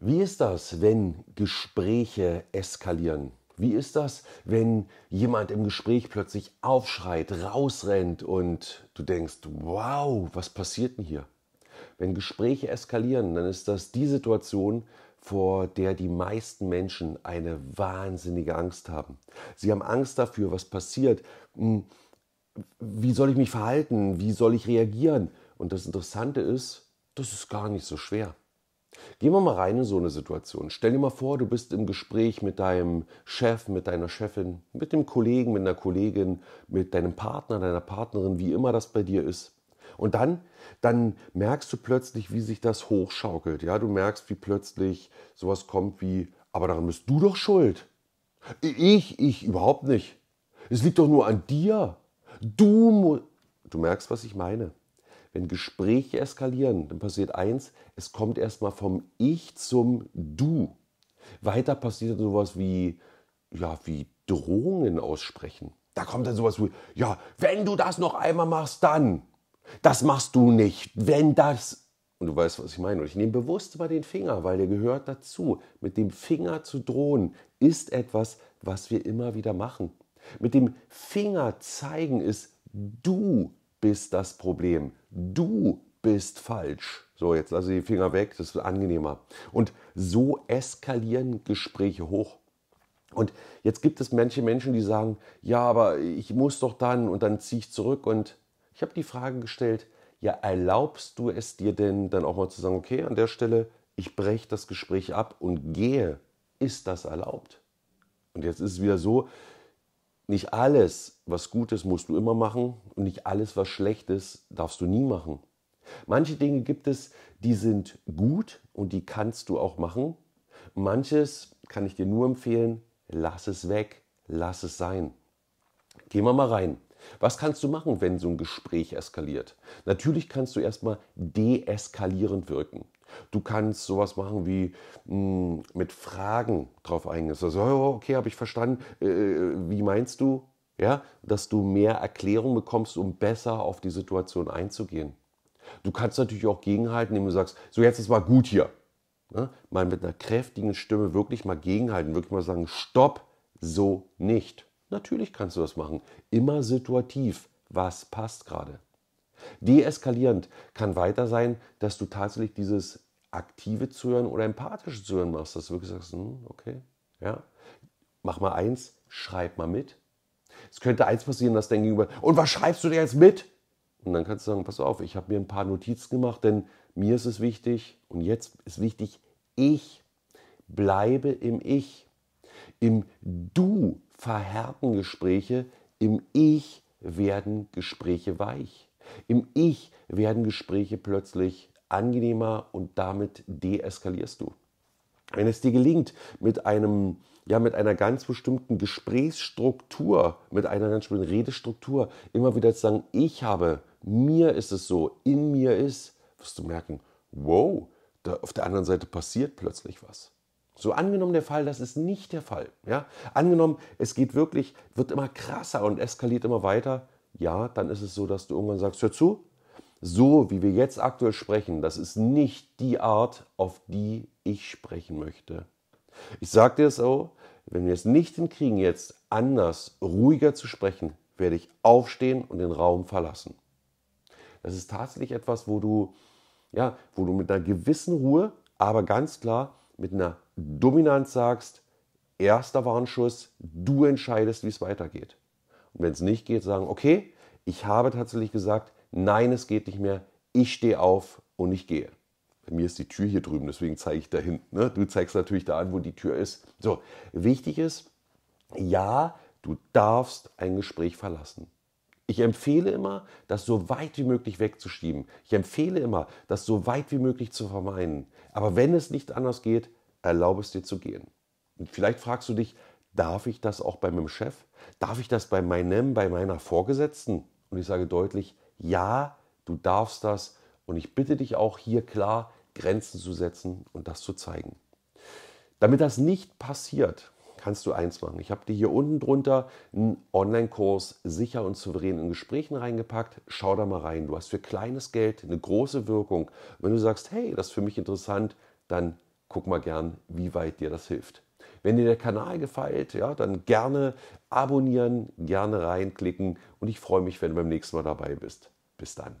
Wie ist das, wenn Gespräche eskalieren? Wie ist das, wenn jemand im Gespräch plötzlich aufschreit, rausrennt und du denkst, wow, was passiert denn hier? Wenn Gespräche eskalieren, dann ist das die Situation, vor der die meisten Menschen eine wahnsinnige Angst haben. Sie haben Angst dafür, was passiert. Hm, wie soll ich mich verhalten? Wie soll ich reagieren? Und das Interessante ist, das ist gar nicht so schwer. Gehen wir mal rein in so eine Situation. Stell dir mal vor, du bist im Gespräch mit deinem Chef, mit deiner Chefin, mit dem Kollegen, mit einer Kollegin, mit deinem Partner, deiner Partnerin, wie immer das bei dir ist. Und dann, dann merkst du plötzlich, wie sich das hochschaukelt. Ja, du merkst, wie plötzlich sowas kommt wie, aber daran bist du doch schuld. Ich, ich überhaupt nicht. Es liegt doch nur an dir. Du, du merkst, was ich meine. Wenn Gespräche eskalieren, dann passiert eins, es kommt erstmal vom Ich zum Du. Weiter passiert sowas wie, ja, wie Drohungen aussprechen. Da kommt dann sowas wie, ja, wenn du das noch einmal machst, dann. Das machst du nicht. Wenn das und du weißt, was ich meine. Und ich nehme bewusst mal den Finger, weil der gehört dazu. Mit dem Finger zu drohen ist etwas, was wir immer wieder machen. Mit dem Finger zeigen ist, du bist das Problem. Du bist falsch. So, jetzt lasse ich die Finger weg, das ist angenehmer. Und so eskalieren Gespräche hoch. Und jetzt gibt es manche Menschen, die sagen, ja, aber ich muss doch dann und dann ziehe ich zurück. Und ich habe die Frage gestellt, ja, erlaubst du es dir denn dann auch mal zu sagen, okay, an der Stelle, ich breche das Gespräch ab und gehe. Ist das erlaubt? Und jetzt ist es wieder so, nicht alles, was gut ist, musst du immer machen und nicht alles, was schlecht ist, darfst du nie machen. Manche Dinge gibt es, die sind gut und die kannst du auch machen. Manches kann ich dir nur empfehlen, lass es weg, lass es sein. Gehen wir mal rein. Was kannst du machen, wenn so ein Gespräch eskaliert? Natürlich kannst du erstmal deeskalierend wirken. Du kannst sowas machen wie mh, hm, mit Fragen drauf eingehen. Also, oh, okay, habe ich verstanden. Äh, äh, wie meinst du? Ja, dass du mehr Erklärung bekommst, um besser auf die Situation einzugehen. Du kannst natürlich auch gegenhalten, indem du sagst, so jetzt ist mal gut hier. Ja, ne? mal mit einer kräftigen Stimme wirklich mal gegenhalten, wirklich mal sagen, stopp, so nicht. Natürlich kannst du das machen. Immer situativ. Was passt gerade? Deeskalierend kann weiter sein, dass du tatsächlich dieses aktive Zuhören oder empathische Zuhören machst, dass du wirklich sagst, hm, okay, ja, mach mal eins, schreib mal mit. Es könnte eins passieren, dass dein Gegenüber, und was schreibst du dir jetzt mit? Und dann kannst du sagen, pass auf, ich habe mir ein paar Notizen gemacht, denn mir ist es wichtig und jetzt ist wichtig, ich bleibe im Ich. Im Du verhärten Gespräche, im Ich werden Gespräche weich. Im Ich werden Gespräche plötzlich angenehmer und damit deeskalierst du. Wenn es dir gelingt, mit einem ja mit einer ganz bestimmten Gesprächsstruktur, mit einer ganz bestimmten Redestruktur immer wieder zu sagen, ich habe, mir ist es so, in mir ist, wirst du merken, wow, da auf der anderen Seite passiert plötzlich was. So angenommen der Fall, das ist nicht der Fall. Ja? Angenommen, es geht wirklich, wird immer krasser und eskaliert immer weiter, ja, dann ist es so, dass du irgendwann sagst, hör zu, so wie wir jetzt aktuell sprechen, das ist nicht die Art, auf die ich sprechen möchte. Ich sage dir so, wenn wir es nicht hinkriegen, jetzt anders, ruhiger zu sprechen, werde ich aufstehen und den Raum verlassen. Das ist tatsächlich etwas, wo du, ja, wo du mit einer gewissen Ruhe, aber ganz klar mit einer Dominanz sagst, erster Warnschuss, du entscheidest, wie es weitergeht wenn es nicht geht, sagen, okay, ich habe tatsächlich gesagt, nein, es geht nicht mehr, ich stehe auf und ich gehe. Bei mir ist die Tür hier drüben, deswegen zeige ich da hinten. Ne? Du zeigst natürlich da an, wo die Tür ist. So, wichtig ist, ja, du darfst ein Gespräch verlassen. Ich empfehle immer, das so weit wie möglich wegzuschieben. Ich empfehle immer, das so weit wie möglich zu vermeiden. Aber wenn es nicht anders geht, erlaube es dir zu gehen. Und vielleicht fragst du dich, Darf ich das auch bei meinem Chef? Darf ich das bei meinem, bei meiner Vorgesetzten? Und ich sage deutlich, ja, du darfst das. Und ich bitte dich auch hier klar, Grenzen zu setzen und das zu zeigen. Damit das nicht passiert, kannst du eins machen. Ich habe dir hier unten drunter einen Online-Kurs sicher und souverän in Gesprächen reingepackt. Schau da mal rein. Du hast für kleines Geld eine große Wirkung. Und wenn du sagst, hey, das ist für mich interessant, dann guck mal gern, wie weit dir das hilft. Wenn dir der Kanal gefällt, ja, dann gerne abonnieren, gerne reinklicken und ich freue mich, wenn du beim nächsten Mal dabei bist. Bis dann.